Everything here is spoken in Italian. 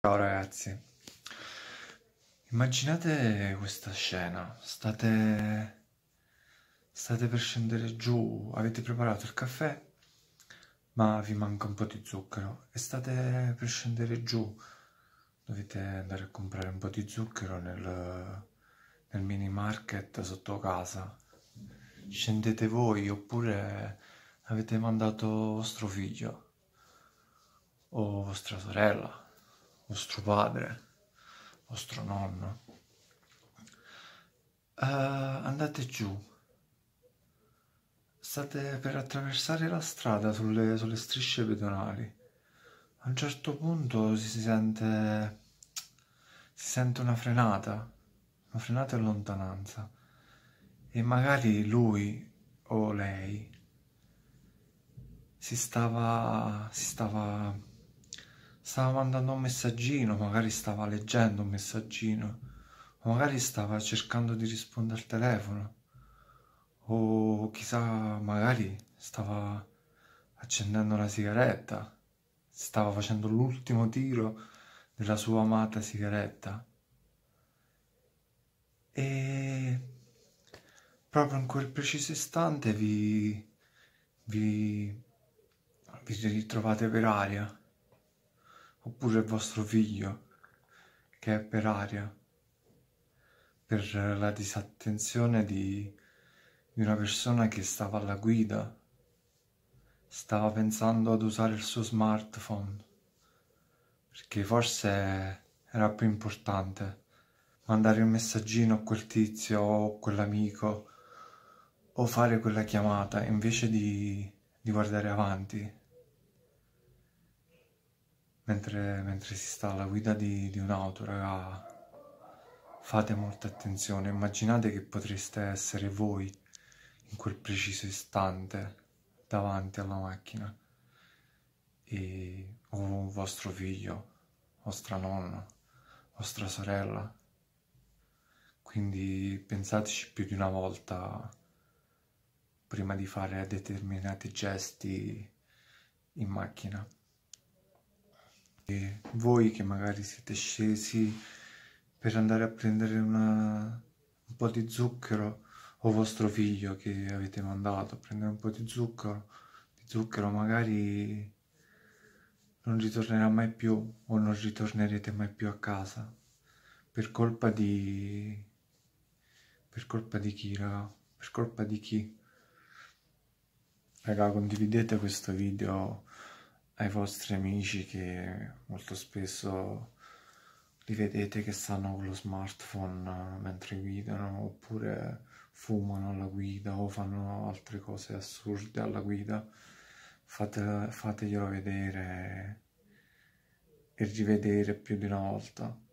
Ciao ragazzi, immaginate questa scena, state, state per scendere giù, avete preparato il caffè ma vi manca un po' di zucchero e state per scendere giù, dovete andare a comprare un po' di zucchero nel, nel mini market sotto casa, scendete voi oppure avete mandato vostro figlio o vostra sorella vostro padre, vostro nonno, uh, andate giù. State per attraversare la strada sulle, sulle strisce pedonali. A un certo punto si sente, si sente una frenata, una frenata in lontananza. E magari lui o lei si stava, si stava stava mandando un messaggino, magari stava leggendo un messaggino, magari stava cercando di rispondere al telefono, o chissà, magari stava accendendo una sigaretta, stava facendo l'ultimo tiro della sua amata sigaretta. E proprio in quel preciso istante vi, vi, vi ritrovate per aria oppure il vostro figlio che è per aria per la disattenzione di, di una persona che stava alla guida, stava pensando ad usare il suo smartphone, perché forse era più importante mandare un messaggino a quel tizio o a quell'amico o fare quella chiamata invece di, di guardare avanti mentre, mentre si sta alla guida di, di un'auto, raga, fate molta attenzione. Immaginate che potreste essere voi in quel preciso istante davanti alla macchina e o vostro figlio, vostra nonna, vostra sorella. Quindi pensateci più di una volta prima di fare determinati gesti in macchina. E voi che magari siete scesi per andare a prendere una, un po' di zucchero o vostro figlio che avete mandato a prendere un po' di zucchero, di zucchero magari non ritornerà mai più o non ritornerete mai più a casa per colpa di per colpa di chi raga per colpa di chi raga condividete questo video ai vostri amici che molto spesso li vedete che stanno con lo smartphone eh, mentre guidano oppure fumano alla guida o fanno altre cose assurde alla guida, Fate, fateglielo vedere e rivedere più di una volta.